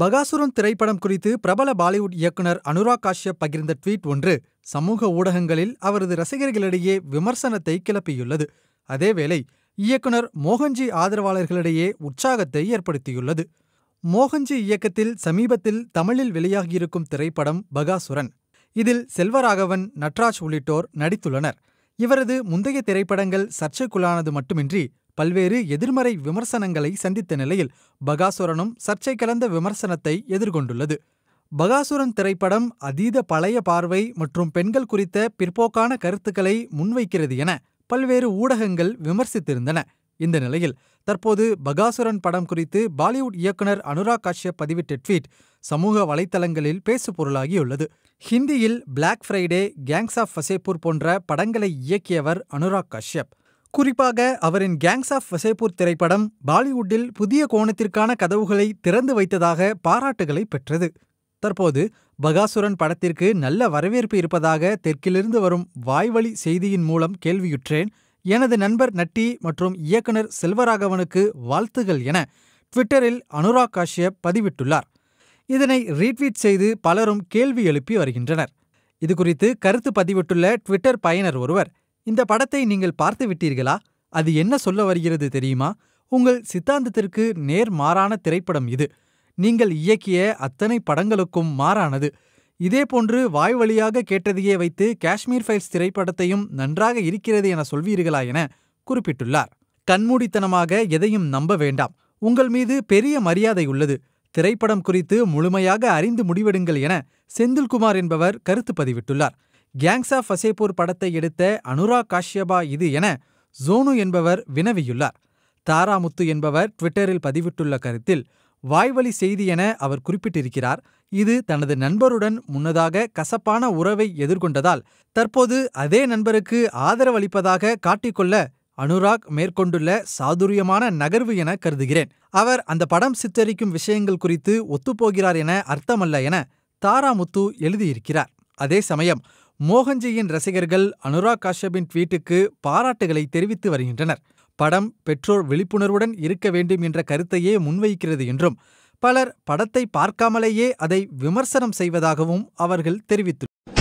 பகாசுரன் திரைப்படம் குறித்து பிரபல பாலிவுட் இயக்குனர் அனுராக் காஷ்யப் பகிர்ந்த ட்வீட் ஒன்று சமூக ஊடகங்களில் அவரது ரசிகர்களிடையே விமர்சனத்தை கிளப்பியுள்ளது அதேவேளை இயக்குனர் மோகன்ஜி ஆதரவாளர்களிடையே உற்சாகத்தை ஏற்படுத்தியுள்ளது மோகன்ஜி இயக்கத்தில் சமீபத்தில் தமிழில் வெளியாகியிருக்கும் திரைப்படம் பகாசுரன் இதில் செல்வராகவன் நட்ராஜ் உள்ளிட்டோர் நடித்துள்ளனர் இவரது முந்தைய திரைப்படங்கள் சர்ச்சைக்குள்ளானது மட்டுமின்றி பல்வேறு எதிர்மறை விமர்சனங்களை சந்தித்த நிலையில் பகாசுரனும் சர்ச்சை கலந்த விமர்சனத்தை எதிர்கொண்டுள்ளது பகாசுரன் திரைப்படம் அதீத பழைய பார்வை மற்றும் பெண்கள் குறித்த பிற்போக்கான கருத்துக்களை முன்வைக்கிறது என பல்வேறு ஊடகங்கள் விமர்சித்திருந்தன இந்த நிலையில் தற்போது பகாசுரன் படம் குறித்து பாலிவுட் இயக்குனர் அனுராக் காஷ்யப் பதிவிட்ட ட்வீட் சமூக வலைத்தளங்களில் பேசு பொருளாகியுள்ளது ஹிந்தியில் Black Friday Gangs of Wasseypur போன்ற படங்களை இயக்கியவர் அனுராக் காஷ்யப் குறிப்பாக அவரின் கேங்ஸ் ஆஃப் வசேபூர் திரைப்படம் பாலிவுட்டில் புதிய கோணத்திற்கான கதவுகளை திறந்து வைத்ததாக பாராட்டுகளை பெற்றது தற்போது பகாசுரன் படத்திற்கு நல்ல வரவேற்பு இருப்பதாக தெற்கிலிருந்து வரும் வாய்வழி செய்தியின் மூலம் கேள்வியுற்றேன் எனது நண்பர் நட்டி மற்றும் இயக்குனர் செல்வராகவனுக்கு வாழ்த்துகள் என ட்விட்டரில் அனுராக் காஷ்யப் பதிவிட்டுள்ளார் இதனை ரீட்வீட் செய்து பலரும் கேள்வி எழுப்பி வருகின்றனர் இதுகுறித்து கருத்து பதிவிட்டுள்ள ட்விட்டர் பயனர் ஒருவர் இந்த படத்தை நீங்கள் பார்த்து விட்டீர்களா அது என்ன சொல்ல வருகிறது தெரியுமா உங்கள் சித்தாந்தத்திற்கு நேர் மாறான திரைப்படம் இது நீங்கள் இயக்கிய அத்தனை படங்களுக்கும் மாறானது இதேபோன்று வாய் வழியாக கேட்டதையே வைத்து காஷ்மீர் ஃபைல்ஸ் திரைப்படத்தையும் நன்றாக இருக்கிறது என சொல்வீர்களா என குறிப்பிட்டுள்ளார் கண்மூடித்தனமாக எதையும் நம்ப வேண்டாம் உங்கள் மீது பெரிய மரியாதை உள்ளது திரைப்படம் குறித்து முழுமையாக அறிந்து முடிவெடுங்கள் என செந்தில்குமார் என்பவர் கருத்து பதிவிட்டுள்ளார் ஆஃப் ஃபசேபூர் படத்தை எடுத்த அனுராக் காஷ்யபா இது என ஜோனு என்பவர் வினவியுள்ளார் தாராமுத்து என்பவர் ட்விட்டரில் பதிவிட்டுள்ள கருத்தில் வாய்வழி செய்தி என அவர் குறிப்பிட்டிருக்கிறார் இது தனது நண்பருடன் முன்னதாக கசப்பான உறவை எதிர்கொண்டதால் தற்போது அதே நண்பருக்கு ஆதரவளிப்பதாக காட்டிக்கொள்ள அனுராக் மேற்கொண்டுள்ள சாதுரியமான நகர்வு என கருதுகிறேன் அவர் அந்த படம் சித்தரிக்கும் விஷயங்கள் குறித்து ஒத்துப்போகிறார் என அர்த்தமல்ல என தாராமுத்து எழுதியிருக்கிறார் அதே சமயம் மோகன்ஜியின் ரசிகர்கள் அனுராக் காஷ்யப்பின் ட்வீட்டுக்கு பாராட்டுகளை தெரிவித்து வருகின்றனர் படம் பெற்றோர் விழிப்புணர்வுடன் இருக்க வேண்டும் என்ற கருத்தையே முன்வைக்கிறது என்றும் பலர் படத்தை பார்க்காமலேயே அதை விமர்சனம் செய்வதாகவும் அவர்கள் தெரிவித்துள்ளனர்